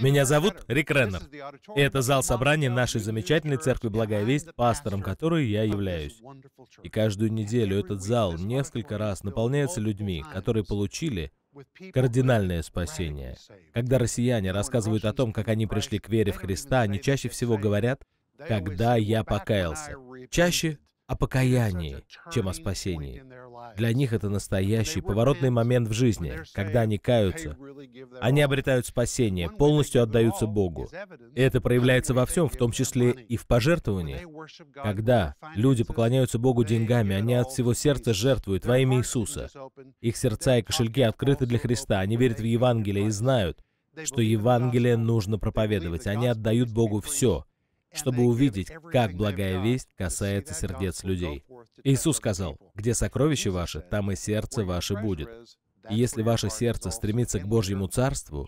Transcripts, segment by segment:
Меня зовут Рик Реннер, и это зал собрания нашей замечательной церкви «Благая весть», пастором которой я являюсь. И каждую неделю этот зал несколько раз наполняется людьми, которые получили кардинальное спасение. Когда россияне рассказывают о том, как они пришли к вере в Христа, они чаще всего говорят «когда я покаялся». Чаще о покаянии, чем о спасении. Для них это настоящий поворотный момент в жизни, когда они каются. Они обретают спасение, полностью отдаются Богу. И это проявляется во всем, в том числе и в пожертвовании. Когда люди поклоняются Богу деньгами, они от всего сердца жертвуют во имя Иисуса. Их сердца и кошельки открыты для Христа, они верят в Евангелие и знают, что Евангелие нужно проповедовать. Они отдают Богу все — чтобы увидеть, как благая весть касается сердец людей. Иисус сказал, «Где сокровище ваше, там и сердце ваше будет». И если ваше сердце стремится к Божьему Царству,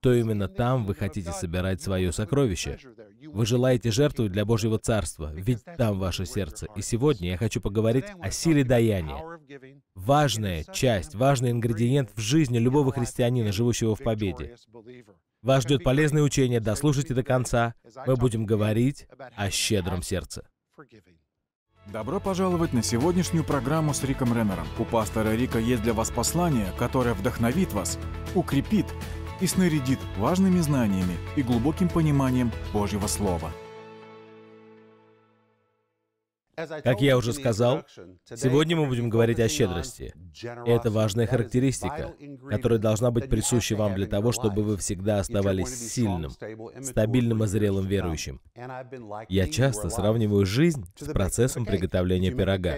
то именно там вы хотите собирать свое сокровище. Вы желаете жертвовать для Божьего Царства, ведь там ваше сердце. И сегодня я хочу поговорить о силе даяния. Важная часть, важный ингредиент в жизни любого христианина, живущего в победе. Вас ждет полезное учение, дослушайте до конца. Мы будем говорить о щедром сердце. Добро пожаловать на сегодняшнюю программу с Риком Реннером. У пастора Рика есть для вас послание, которое вдохновит вас, укрепит и снарядит важными знаниями и глубоким пониманием Божьего Слова. Как я уже сказал, сегодня мы будем говорить о щедрости. это важная характеристика, которая должна быть присуща вам для того, чтобы вы всегда оставались сильным, стабильным и зрелым верующим. Я часто сравниваю жизнь с процессом приготовления пирога.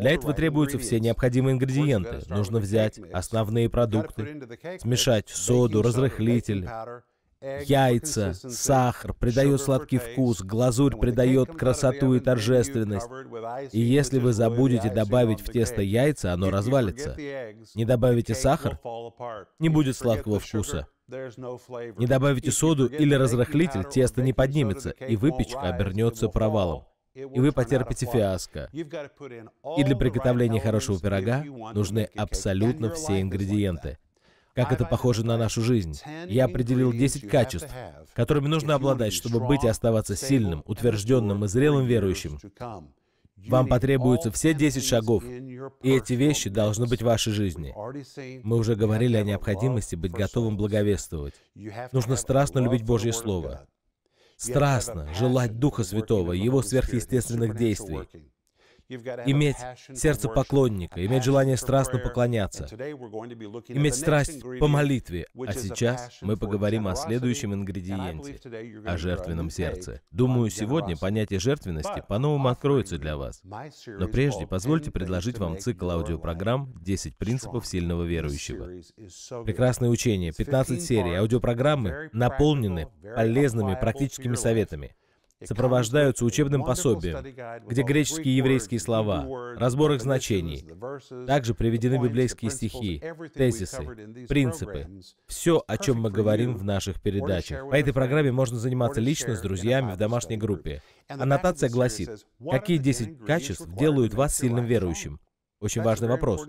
Для этого требуются все необходимые ингредиенты. Нужно взять основные продукты, смешать соду, разрыхлитель, Яйца, сахар придают сладкий вкус, глазурь придает красоту и торжественность. И если вы забудете добавить в тесто яйца, оно развалится. Не добавите сахар, не будет сладкого вкуса. Не добавите соду или разрыхлитель, тесто не поднимется, и выпечка обернется провалом. И вы потерпите фиаско. И для приготовления хорошего пирога нужны абсолютно все ингредиенты как это похоже на нашу жизнь. Я определил 10 качеств, которыми нужно обладать, чтобы быть и оставаться сильным, утвержденным и зрелым верующим. Вам потребуются все 10 шагов, и эти вещи должны быть в вашей жизни. Мы уже говорили о необходимости быть готовым благовествовать. Нужно страстно любить Божье Слово, страстно желать Духа Святого, Его сверхъестественных действий, иметь сердце поклонника, иметь желание страстно поклоняться, иметь страсть по молитве. А сейчас мы поговорим о следующем ингредиенте, о жертвенном сердце. Думаю, сегодня понятие жертвенности по-новому откроется для вас. Но прежде позвольте предложить вам цикл аудиопрограмм «10 принципов сильного верующего». Прекрасное учение, 15 серий аудиопрограммы наполнены полезными практическими советами – сопровождаются учебным пособием, где греческие и еврейские слова, разбор их значений. Также приведены библейские стихи, тезисы, принципы, все, о чем мы говорим в наших передачах. По этой программе можно заниматься лично с друзьями в домашней группе. Аннотация гласит, какие 10 качеств делают вас сильным верующим? Очень важный вопрос.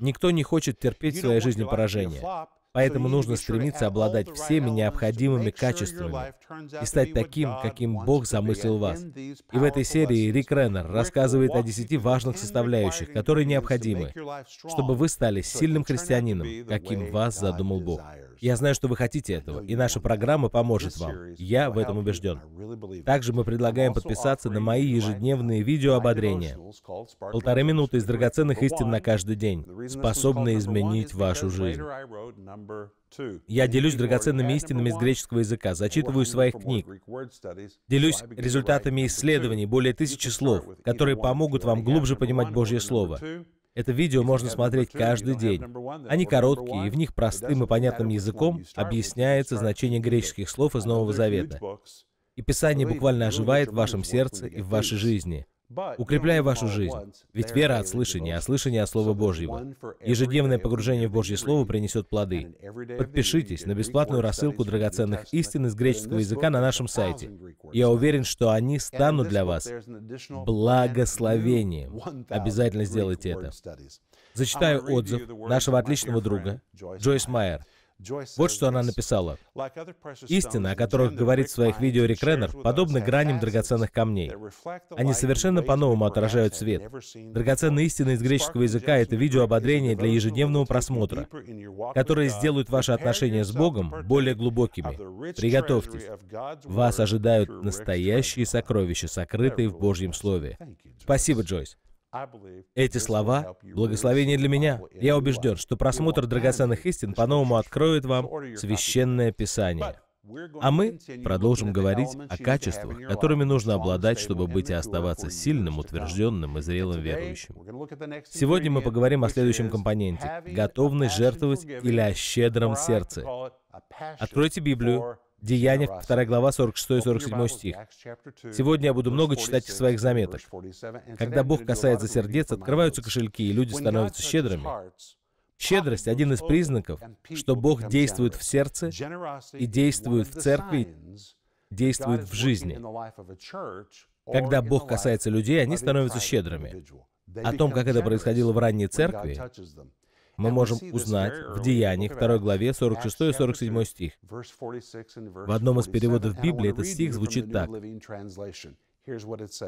Никто не хочет терпеть в своей жизни поражение. Поэтому нужно стремиться обладать всеми необходимыми качествами и стать таким, каким Бог замыслил вас. И в этой серии Рик Реннер рассказывает о десяти важных составляющих, которые необходимы, чтобы вы стали сильным христианином, каким вас задумал Бог. Я знаю, что вы хотите этого, и наша программа поможет вам. Я в этом убежден. Также мы предлагаем подписаться на мои ежедневные видео ободрения. Полторы минуты из драгоценных истин на каждый день, способные изменить вашу жизнь. Я делюсь драгоценными истинами из греческого языка, зачитываю своих книг, делюсь результатами исследований, более тысячи слов, которые помогут вам глубже понимать Божье Слово. Это видео можно смотреть каждый день. Они короткие, и в них простым и понятным языком объясняется значение греческих слов из Нового Завета. И Писание буквально оживает в вашем сердце и в вашей жизни. Укрепляй вашу жизнь. Ведь вера от слышания, а слышание от Слова Божьего. Ежедневное погружение в Божье Слово принесет плоды. Подпишитесь на бесплатную рассылку драгоценных истин из греческого языка на нашем сайте. Я уверен, что они станут для вас благословением. Обязательно сделайте это. Зачитаю отзыв нашего отличного друга Джойс Майер, вот что она написала. «Истины, о которых говорит в своих видео Рик Реннер, подобны граням драгоценных камней. Они совершенно по-новому отражают свет. Драгоценные истины из греческого языка — это видео ободрения для ежедневного просмотра, которые сделают ваши отношения с Богом более глубокими. Приготовьтесь. Вас ожидают настоящие сокровища, сокрытые в Божьем Слове. Спасибо, Джойс. Эти слова — благословение для меня. Я убежден, что просмотр драгоценных истин по-новому откроет вам священное писание. А мы продолжим говорить о качествах, которыми нужно обладать, чтобы быть и оставаться сильным, утвержденным и зрелым верующим. Сегодня мы поговорим о следующем компоненте — готовность жертвовать или о щедром сердце. Откройте Библию Деяниях, 2 глава, 46-47 стих. Сегодня я буду много читать их своих заметок. Когда Бог касается сердец, открываются кошельки, и люди становятся щедрыми. Щедрость — один из признаков, что Бог действует в сердце и действует в церкви, действует в жизни. Когда Бог касается людей, они становятся щедрыми. О том, как это происходило в ранней церкви, мы можем узнать в Деяниях 2 главе 46-47 и стих. В одном из переводов Библии этот стих звучит так.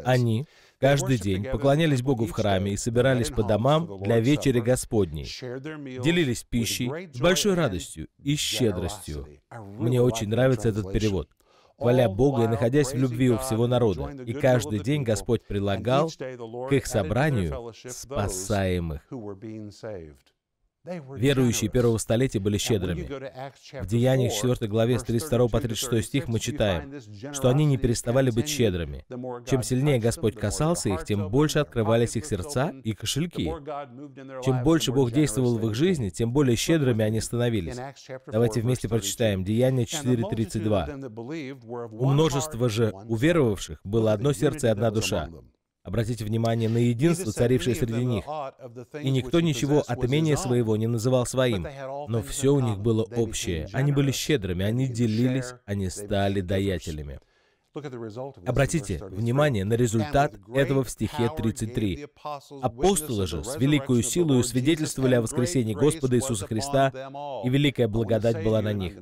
Они каждый день поклонялись Богу в храме и собирались по домам для вечери Господней, делились пищей с большой радостью и щедростью. Мне очень нравится этот перевод хваля Бога и находясь в любви у всего народа. И каждый день Господь прилагал к их собранию спасаемых. Верующие первого столетия были щедрыми. В Деяниях 4 главе с 32 по 36 стих мы читаем, что они не переставали быть щедрыми. Чем сильнее Господь касался их, тем больше открывались их сердца и кошельки. Чем больше Бог действовал в их жизни, тем более щедрыми они становились. Давайте вместе прочитаем Деяния 4.32. «У множества же уверовавших было одно сердце и одна душа. Обратите внимание на единство, царившее среди них. И никто ничего от имения своего не называл своим, но все у них было общее. Они были щедрыми, они делились, они стали даятелями. Обратите внимание на результат этого в стихе 33. «Апостолы же с великою силою свидетельствовали о воскресении Господа Иисуса Христа, и великая благодать была на них».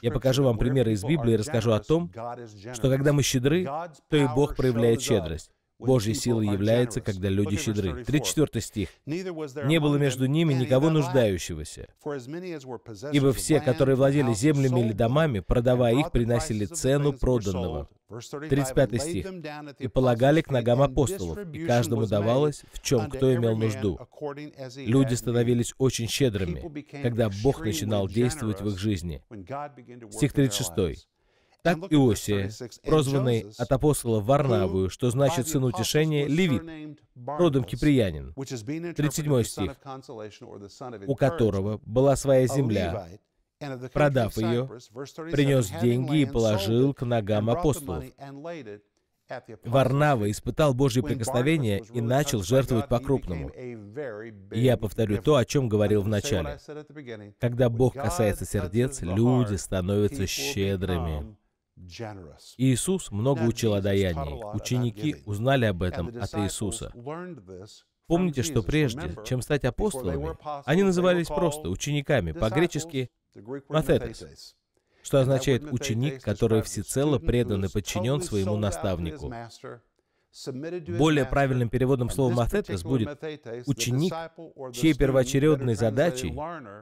Я покажу вам примеры из Библии и расскажу о том, что когда мы щедры, то и Бог проявляет щедрость. Божьей силой является, когда люди щедры. 34 стих. «Не было между ними никого нуждающегося, ибо все, которые владели землями или домами, продавая их, приносили цену проданного». 35 стих. «И полагали к ногам апостолов, и каждому давалось, в чем кто имел нужду». Люди становились очень щедрыми, когда Бог начинал действовать в их жизни. Стих 36. Так Иосия, прозванный от апостола Варнавую, что значит «сын утешения», левит, родом киприянин, 37 стих, у которого была своя земля, продав ее, принес деньги и положил к ногам апостолов. Варнава испытал Божье прикосновение и начал жертвовать по-крупному. я повторю то, о чем говорил в начале. Когда Бог касается сердец, люди становятся щедрыми. Иисус много учил о даянии. Ученики узнали об этом от Иисуса. Помните, что прежде, чем стать апостолами, они назывались просто учениками, по-гречески «матетес», что означает «ученик, который всецело предан и подчинен своему наставнику». Более правильным переводом слова «матетес» будет «ученик», чьей первоочередной задачей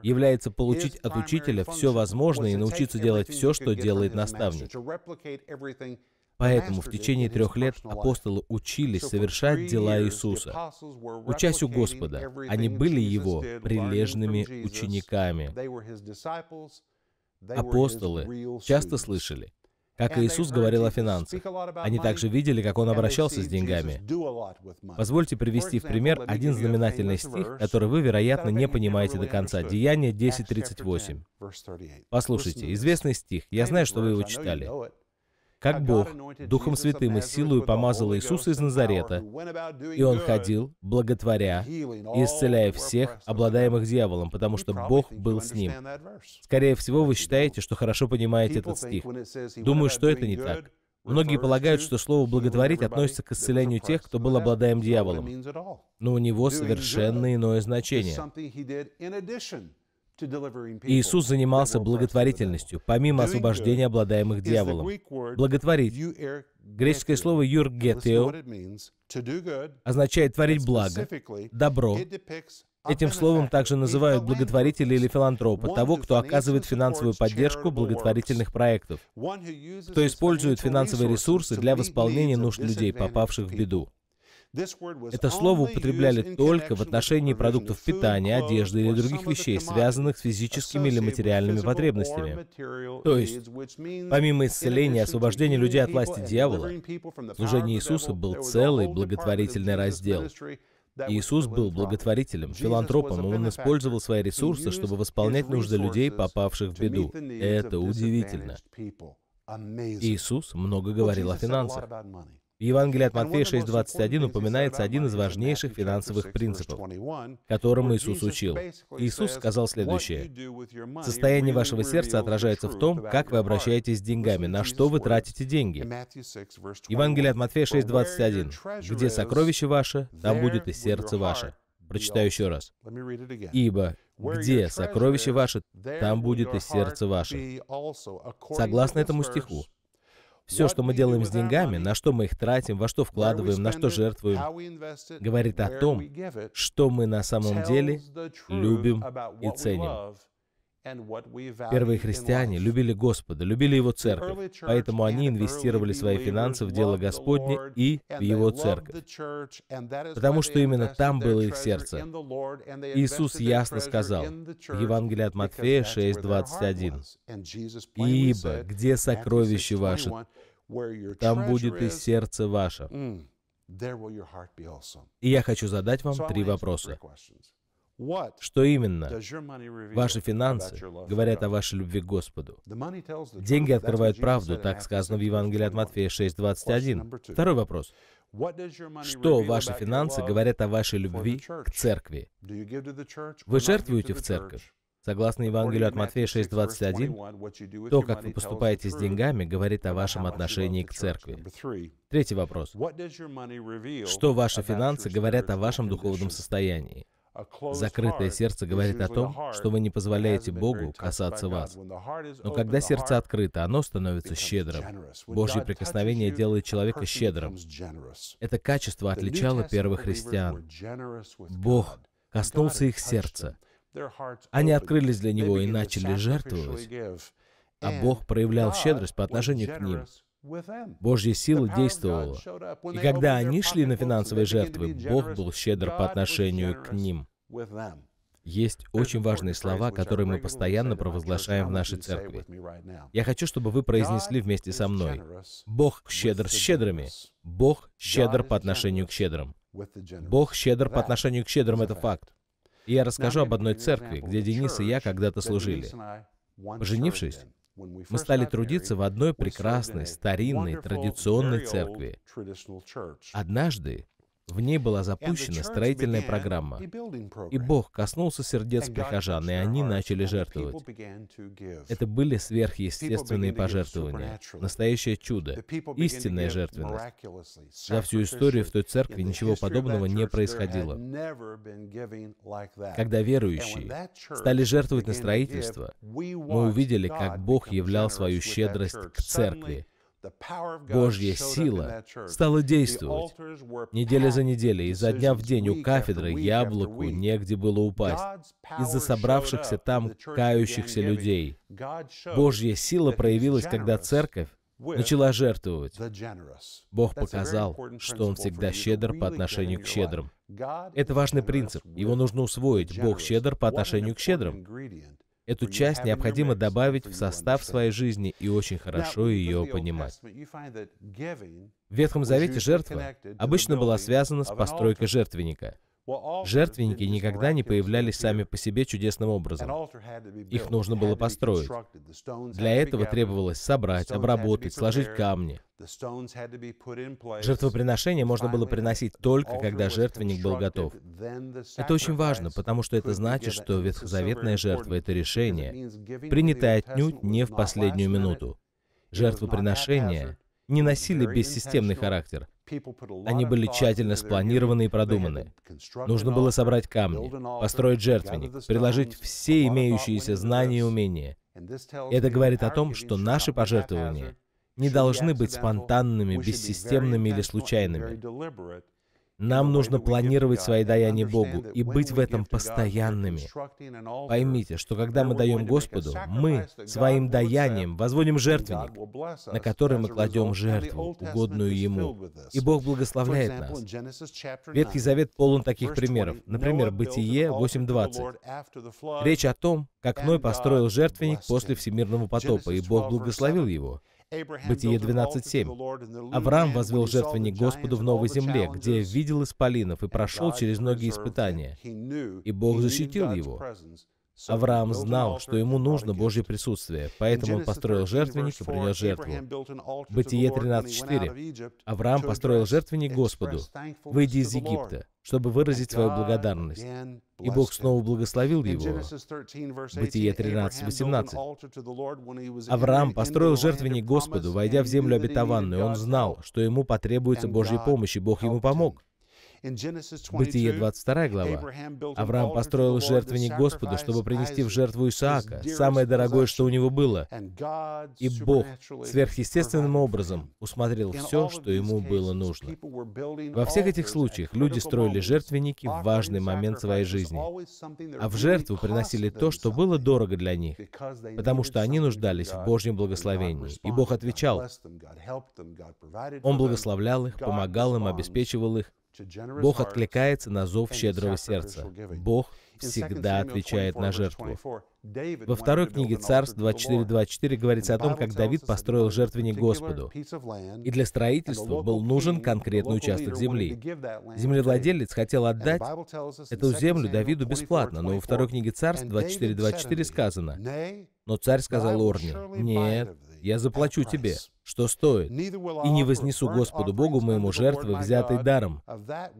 является получить от учителя все возможное и научиться делать все, что делает наставник. Поэтому в течение трех лет апостолы учились совершать дела Иисуса, учась у Господа. Они были Его прилежными учениками. Апостолы часто слышали – как Иисус говорил о финансах. Они также видели, как Он обращался с деньгами. Позвольте привести в пример один знаменательный стих, который вы, вероятно, не понимаете до конца. Деяние 10.38. Послушайте, известный стих. Я знаю, что вы его читали как Бог Духом Святым и силою помазал Иисуса из Назарета, и Он ходил, благотворя и исцеляя всех, обладаемых дьяволом, потому что Бог был с ним. Скорее всего, вы считаете, что хорошо понимаете этот стих. Думаю, что это не так. Многие полагают, что слово «благотворить» относится к исцелению тех, кто был обладаем дьяволом. Но у него совершенно иное значение. Иисус занимался благотворительностью, помимо освобождения обладаемых дьяволом. Благотворить. Греческое слово «юргетео» означает «творить благо», «добро». Этим словом также называют благотворителя или филантропа, того, кто оказывает финансовую поддержку благотворительных проектов, кто использует финансовые ресурсы для восполнения нужд людей, попавших в беду. Это слово употребляли только в отношении продуктов питания, одежды или других вещей, связанных с физическими или материальными потребностями. То есть, помимо исцеления и освобождения людей от власти дьявола, служение Иисуса был целый благотворительный раздел. Иисус был благотворителем, филантропом, и он использовал свои ресурсы, чтобы восполнять нужды людей, попавших в беду. Это удивительно. Иисус много говорил о финансах. В Евангелии от Матфея 6.21 упоминается один из важнейших финансовых принципов, которым Иисус учил. Иисус сказал следующее. «Состояние вашего сердца отражается в том, как вы обращаетесь с деньгами, на что вы тратите деньги». Евангелие от Матфея 6.21. «Где сокровище ваше, там будет и сердце ваше». Прочитаю еще раз. «Ибо где сокровище ваше, там будет и сердце ваше». Согласно этому стиху, все, что мы делаем с деньгами, на что мы их тратим, во что вкладываем, на что жертвуем, говорит о том, что мы на самом деле любим и ценим. Первые христиане любили Господа, любили Его церковь, поэтому они инвестировали свои финансы в дело Господне и в Его церковь, потому что именно там было их сердце. Иисус ясно сказал, в Евангелии от Матфея 6:21, «Ибо где сокровище ваше, там будет и сердце ваше». Mm, и я хочу задать вам три вопроса. Что именно? Ваши финансы говорят о вашей любви к Господу. Деньги открывают правду, так сказано в Евангелии от Матфея 6.21. Второй вопрос. Что ваши финансы говорят о вашей любви к церкви? Вы жертвуете в церковь? Согласно Евангелию от Матфея 6.21, то, как вы поступаете с деньгами, говорит о вашем отношении к церкви. Третий вопрос. Что ваши финансы говорят о вашем духовном состоянии? Закрытое сердце говорит о том, что вы не позволяете Богу касаться вас. Но когда сердце открыто, оно становится щедрым. Божье прикосновение делает человека щедрым. Это качество отличало первых христиан. Бог коснулся их сердца. Они открылись для Него и начали жертвовать. А Бог проявлял щедрость по отношению к ним. Божья сила действовала. И когда они шли на финансовые жертвы, Бог был щедр по отношению к ним. Есть очень важные слова, которые мы постоянно провозглашаем в нашей церкви. Я хочу, чтобы вы произнесли вместе со мной. Бог щедр с щедрыми. Бог щедр по отношению к щедрым. Бог щедр по отношению к щедрым — это факт. И я расскажу об одной церкви, где Денис и я когда-то служили. Поженившись, мы стали трудиться в одной прекрасной, старинной, традиционной церкви. Однажды в ней была запущена строительная программа. И Бог коснулся сердец прихожан, и они начали жертвовать. Это были сверхъестественные пожертвования, настоящее чудо, истинная жертвенность. За всю историю в той церкви ничего подобного не происходило. Когда верующие стали жертвовать на строительство, мы увидели, как Бог являл свою щедрость к церкви, Божья сила стала действовать. Неделя за неделей, изо дня в день у кафедры яблоку негде было упасть. Из-за собравшихся там кающихся людей. Божья сила проявилась, когда церковь начала жертвовать. Бог показал, что Он всегда щедр по отношению к щедрым. Это важный принцип. Его нужно усвоить. Бог щедр по отношению к щедрым. Эту часть необходимо добавить в состав своей жизни и очень хорошо ее понимать. В Ветхом Завете жертва обычно была связана с постройкой жертвенника — Жертвенники никогда не появлялись сами по себе чудесным образом. Их нужно было построить. Для этого требовалось собрать, обработать, сложить камни. Жертвоприношение можно было приносить только, когда жертвенник был готов. Это очень важно, потому что это значит, что ветхозаветная жертва — это решение, принятое отнюдь не в последнюю минуту. Жертвоприношения не носили бессистемный характер. Они были тщательно спланированы и продуманы. Нужно было собрать камни, построить жертвенник, приложить все имеющиеся знания и умения. Это говорит о том, что наши пожертвования не должны быть спонтанными, бессистемными или случайными. Нам нужно планировать свои даяния Богу и быть в этом постоянными. Поймите, что когда мы даем Господу, мы своим даянием возводим жертвенник, на который мы кладем жертву, угодную Ему. И Бог благословляет нас. Ветхий Завет полон таких примеров. Например, Бытие 8.20. Речь о том, как Ной построил жертвенник после всемирного потопа, и Бог благословил его. Бытие 12.7. Авраам возвел жертвенник Господу в новой земле, где видел исполинов и прошел через многие испытания. И Бог защитил его. Авраам знал, что ему нужно Божье присутствие, поэтому он построил жертвенник и принес жертву. Бытие 13.4. Авраам построил жертвенник Господу, выйди из Египта, чтобы выразить свою благодарность. И Бог снова благословил его. Бытие 13.18. Авраам построил жертвенник Господу, войдя в землю обетованную. Он знал, что ему потребуется Божья помощь, и Бог ему помог. Бытие 22 глава. Авраам построил жертвенник Господу, чтобы принести в жертву Исаака, самое дорогое, что у него было. И Бог сверхъестественным образом усмотрел все, что ему было нужно. Во всех этих случаях люди строили жертвенники в важный момент своей жизни, а в жертву приносили то, что было дорого для них, потому что они нуждались в Божьем благословении. И Бог отвечал. Он благословлял их, помогал им, обеспечивал их, Бог откликается на зов щедрого сердца. Бог всегда отвечает на жертву. Во второй книге Царств 24.24 говорится о том, как Давид построил жертвенник Господу, и для строительства был нужен конкретный участок земли. Землевладелец хотел отдать эту землю Давиду бесплатно, но во второй книге Царств 24.24 сказано, «Но царь сказал Орне, «Нет, я заплачу тебе, что стоит, и не вознесу Господу Богу моему жертвы, взятой даром.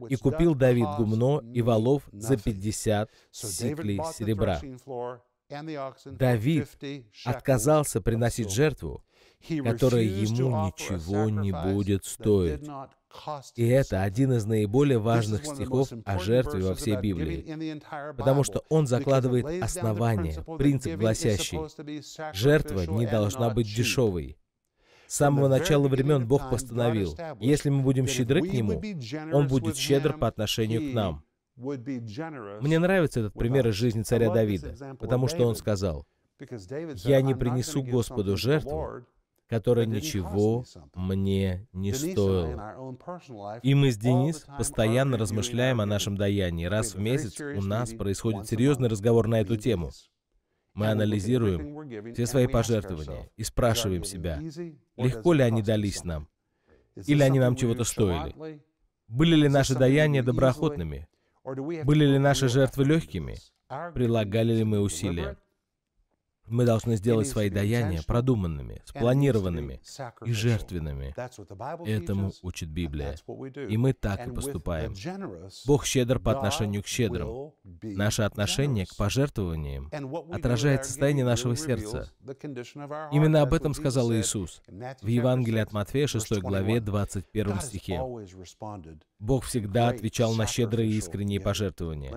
И купил Давид гумно и валов за пятьдесят сиклей серебра. Давид отказался приносить жертву, которая ему ничего не будет стоить. И это один из наиболее важных стихов о жертве во всей Библии, потому что он закладывает основание, принцип гласящий, жертва не должна быть дешевой, с самого начала времен Бог постановил, если мы будем щедры к Нему, Он будет щедр по отношению к нам. Мне нравится этот пример из жизни царя Давида, потому что он сказал, «Я не принесу Господу жертву, которая ничего мне не стоила. И мы с Денис постоянно размышляем о нашем даянии. Раз в месяц у нас происходит серьезный разговор на эту тему. Мы анализируем все свои пожертвования и спрашиваем себя, легко ли они дались нам, или они нам чего-то стоили, были ли наши даяния доброохотными, были ли наши жертвы легкими, прилагали ли мы усилия. Мы должны сделать свои даяния продуманными, спланированными и жертвенными. Этому учит Библия. И мы так и поступаем. Бог щедр по отношению к щедрым. Наше отношение к пожертвованиям отражает состояние нашего сердца. Именно об этом сказал Иисус в Евангелии от Матфея 6 главе 21 стихе. Бог всегда отвечал на щедрые и искренние пожертвования.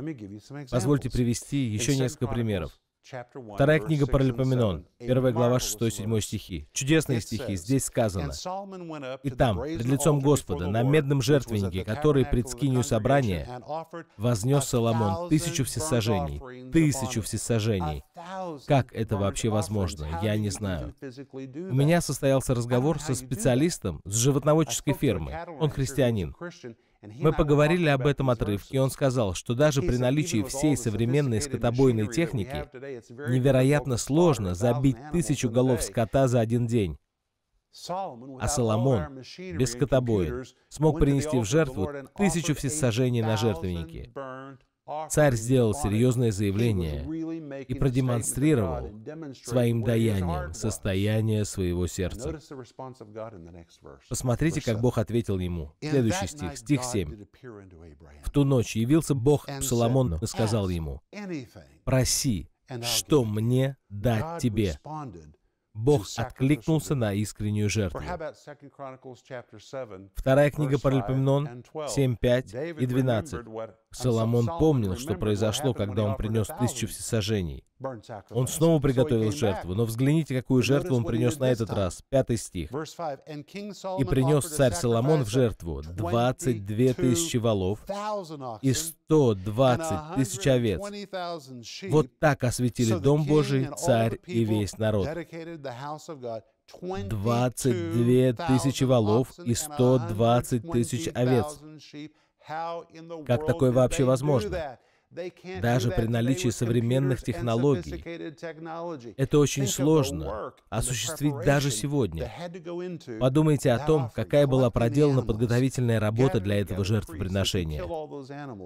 Позвольте привести еще несколько примеров. Вторая книга Паралипоменон, первая глава 6-7 стихи. Чудесные стихи, здесь сказано. «И там, пред лицом Господа, на медном жертвеннике, который пред скинью собрания, вознес Соломон тысячу всесожжений, тысячу всесожжений. Как это вообще возможно? Я не знаю. У меня состоялся разговор со специалистом с животноводческой фермы. Он христианин. Мы поговорили об этом отрывке, и он сказал, что даже при наличии всей современной скотобойной техники невероятно сложно забить тысячу голов скота за один день. А Соломон, без скотобоя, смог принести в жертву тысячу всесожжений на жертвенники. Царь сделал серьезное заявление и продемонстрировал своим даянием состояние своего сердца. Посмотрите, как Бог ответил ему. Следующий стих, стих 7. «В ту ночь явился Бог к Соломону и сказал ему, «Проси, что мне дать тебе?» Бог откликнулся на искреннюю жертву. Вторая книга Паралипоменон, Паралипомнон 7.5 и 12. Соломон помнил, что произошло, когда он принес тысячу всесожжений. Он снова приготовил жертву, но взгляните, какую жертву он принес на этот раз. Пятый стих. «И принес царь Соломон в жертву 22 тысячи волов и 120 тысяч овец. Вот так осветили Дом Божий, царь и весь народ. 22 тысячи волов и 120 тысяч овец. Как такое вообще возможно? даже при наличии современных технологий. Это очень сложно осуществить даже сегодня. Подумайте о том, какая была проделана подготовительная работа для этого жертвоприношения.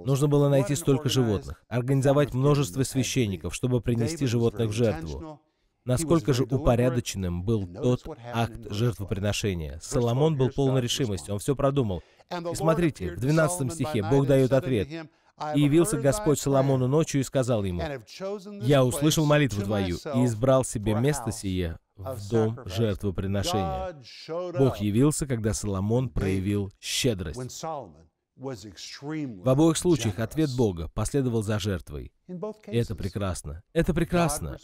Нужно было найти столько животных, организовать множество священников, чтобы принести животных в жертву. Насколько же упорядоченным был тот акт жертвоприношения? Соломон был полон решимости, он все продумал. И смотрите, в 12 стихе Бог дает ответ. «И явился Господь Соломону ночью и сказал ему, «Я услышал молитву твою и избрал себе место сие в дом жертвоприношения». Бог явился, когда Соломон проявил щедрость. В обоих случаях ответ Бога последовал за жертвой. Это прекрасно. Это прекрасно.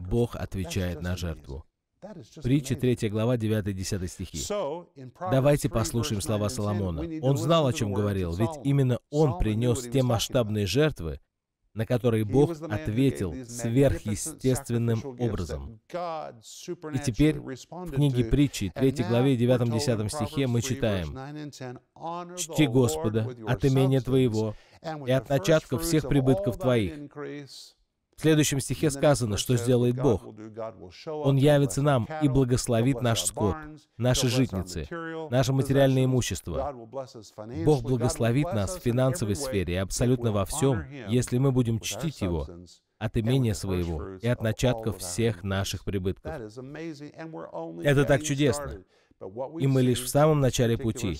Бог отвечает на жертву. Притча 3 глава 9-10 стихи. Давайте послушаем слова Соломона. Он знал, о чем говорил, ведь именно он принес те масштабные жертвы, на которые Бог ответил сверхъестественным образом. И теперь в книге притчи, 3 главе 9-10 стихе мы читаем «Чти Господа от имения Твоего и от начатков всех прибытков Твоих, в следующем стихе сказано, что сделает Бог. Он явится нам и благословит наш скот, наши житницы, наше материальное имущество. Бог благословит нас в финансовой сфере и абсолютно во всем, если мы будем чтить Его от имения своего и от начатков всех наших прибытков. Это так чудесно. И мы лишь в самом начале пути.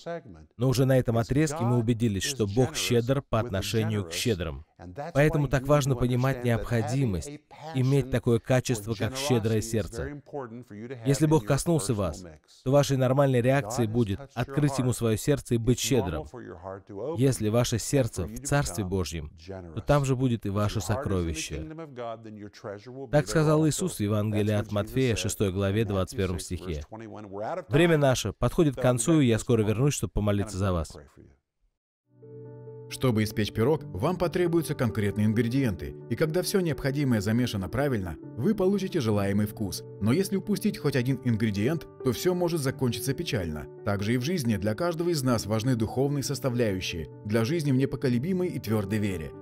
Но уже на этом отрезке мы убедились, что Бог щедр по отношению к щедрым. Поэтому так важно понимать необходимость иметь такое качество, как щедрое сердце. Если Бог коснулся вас, то вашей нормальной реакцией будет открыть Ему свое сердце и быть щедрым. Если ваше сердце в Царстве Божьем, то там же будет и ваше сокровище. Так сказал Иисус в Евангелии от Матфея, 6 главе, 21 стихе. Время наше подходит к концу, и я скоро вернусь, чтобы помолиться за вас. Чтобы испечь пирог, вам потребуются конкретные ингредиенты, и когда все необходимое замешано правильно, вы получите желаемый вкус. Но если упустить хоть один ингредиент, то все может закончиться печально. Также и в жизни для каждого из нас важны духовные составляющие, для жизни в непоколебимой и твердой вере –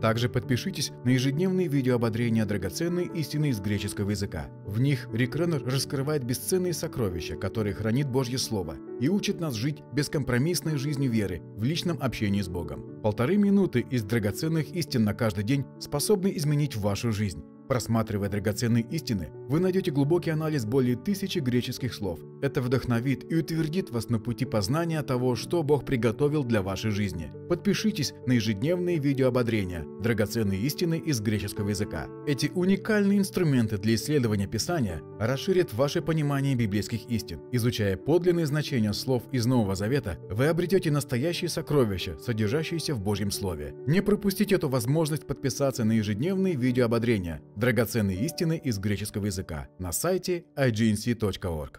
Также подпишитесь на ежедневные видеоободрения драгоценной истины из греческого языка. В них Рик Реннер раскрывает бесценные сокровища, которые хранит Божье Слово, и учит нас жить бескомпромиссной жизнью веры в личном общении с Богом. Полторы минуты из драгоценных истин на каждый день способны изменить вашу жизнь. Просматривая драгоценные истины, вы найдете глубокий анализ более тысячи греческих слов. Это вдохновит и утвердит вас на пути познания того, что Бог приготовил для вашей жизни. Подпишитесь на ежедневные видеоободрения «Драгоценные истины из греческого языка». Эти уникальные инструменты для исследования Писания расширят ваше понимание библейских истин. Изучая подлинные значения слов из Нового Завета, вы обретете настоящие сокровища, содержащиеся в Божьем Слове. Не пропустите эту возможность подписаться на ежедневные видеоободрения – Драгоценные истины из греческого языка на сайте ignc.org.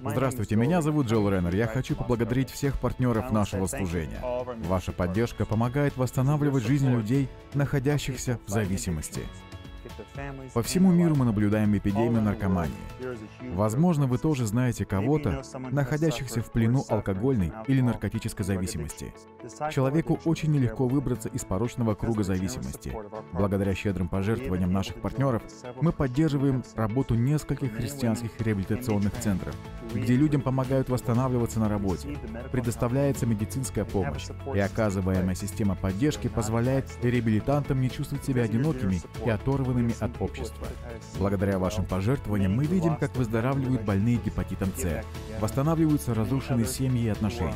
Здравствуйте, меня зовут Джилл Реннер. Я хочу поблагодарить всех партнеров нашего служения. Ваша поддержка помогает восстанавливать жизнь людей, находящихся в зависимости. По всему миру мы наблюдаем эпидемию наркомании. Возможно, вы тоже знаете кого-то, находящихся в плену алкогольной или наркотической зависимости. Человеку очень нелегко выбраться из порочного круга зависимости. Благодаря щедрым пожертвованиям наших партнеров мы поддерживаем работу нескольких христианских реабилитационных центров, где людям помогают восстанавливаться на работе, предоставляется медицинская помощь, и оказываемая система поддержки позволяет реабилитантам не чувствовать себя одинокими и оторванными зависимыми от общества. Благодаря вашим пожертвованиям мы видим, как выздоравливают больные гепатитом С, восстанавливаются разрушенные семьи и отношения.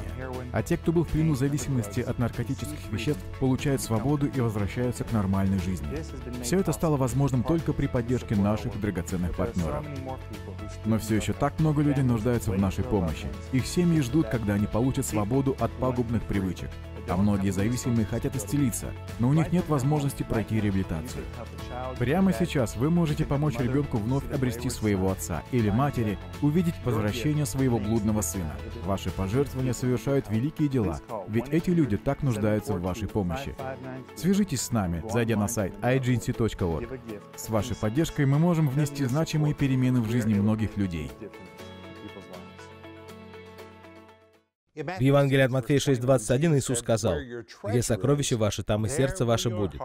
А те, кто был в плену зависимости от наркотических веществ, получают свободу и возвращаются к нормальной жизни. Все это стало возможным только при поддержке наших драгоценных партнеров. Но все еще так много людей нуждаются в нашей помощи. Их семьи ждут, когда они получат свободу от пагубных привычек а многие зависимые хотят исцелиться, но у них нет возможности пройти реабилитацию. Прямо сейчас вы можете помочь ребенку вновь обрести своего отца или матери, увидеть возвращение своего блудного сына. Ваши пожертвования совершают великие дела, ведь эти люди так нуждаются в вашей помощи. Свяжитесь с нами, зайдя на сайт ignc.org. С вашей поддержкой мы можем внести значимые перемены в жизни многих людей. В Евангелии от Матфея 6:21 Иисус сказал, «Где сокровище ваше, там и сердце ваше будет».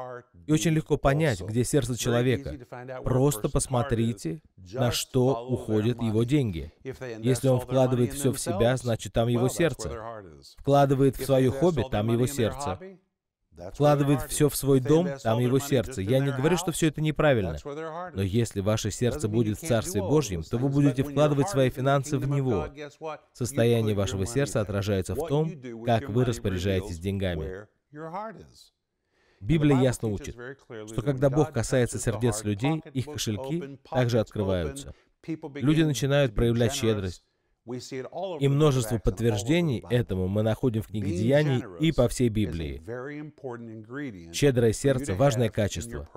И очень легко понять, где сердце человека. Просто посмотрите, на что уходят его деньги. Если он вкладывает все в себя, значит, там его сердце. Вкладывает в свое хобби, там его сердце вкладывает все в свой дом, там его сердце. Я не говорю, что все это неправильно. Но если ваше сердце будет в Царстве Божьем, то вы будете вкладывать свои финансы в него. Состояние вашего сердца отражается в том, как вы распоряжаетесь деньгами. Библия ясно учит, что когда Бог касается сердец людей, их кошельки также открываются. Люди начинают проявлять щедрость, и множество подтверждений этому мы находим в книге Деяний и по всей Библии. Щедрое сердце — важное качество,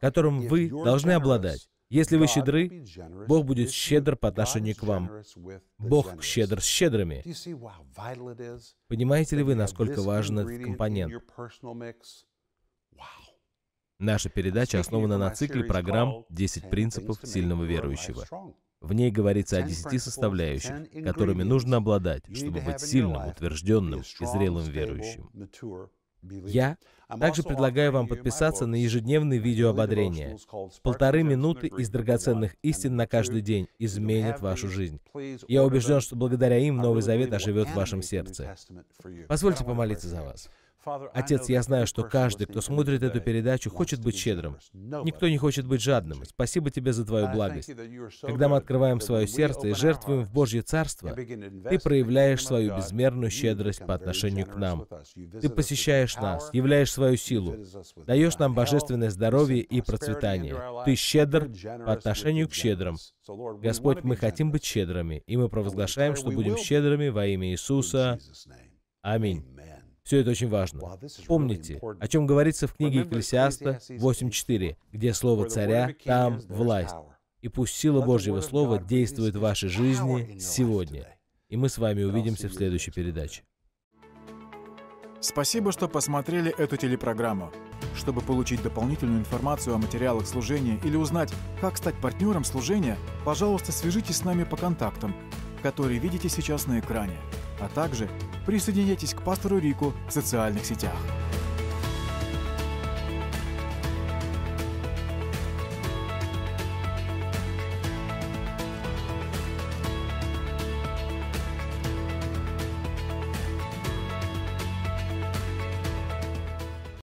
которым вы должны обладать. Если вы щедры, Бог будет щедр по отношению к вам. Бог щедр с щедрыми. Понимаете ли вы, насколько важен этот компонент? Наша передача основана на цикле программ «10 принципов сильного верующего». В ней говорится о десяти составляющих, которыми нужно обладать, чтобы быть сильным, утвержденным и зрелым верующим. Я также предлагаю вам подписаться на ежедневные видео ободрения. Полторы минуты из драгоценных истин на каждый день изменят вашу жизнь. Я убежден, что благодаря им Новый Завет оживет в вашем сердце. Позвольте помолиться за вас. Отец, я знаю, что каждый, кто смотрит эту передачу, хочет быть щедрым. Никто не хочет быть жадным. Спасибо тебе за твою благость. Когда мы открываем свое сердце и жертвуем в Божье Царство, ты проявляешь свою безмерную щедрость по отношению к нам. Ты посещаешь нас, являешь свою силу, даешь нам божественное здоровье и процветание. Ты щедр по отношению к щедрым. Господь, мы хотим быть щедрыми, и мы провозглашаем, что будем щедрыми во имя Иисуса. Аминь. Все это очень важно. Помните, о чем говорится в книге Екклесиаста 8.4, где слово «царя» там власть. И пусть сила Божьего Слова действует в вашей жизни сегодня. И мы с вами увидимся в следующей передаче. Спасибо, что посмотрели эту телепрограмму. Чтобы получить дополнительную информацию о материалах служения или узнать, как стать партнером служения, пожалуйста, свяжитесь с нами по контактам, которые видите сейчас на экране а также присоединяйтесь к пастору Рику в социальных сетях.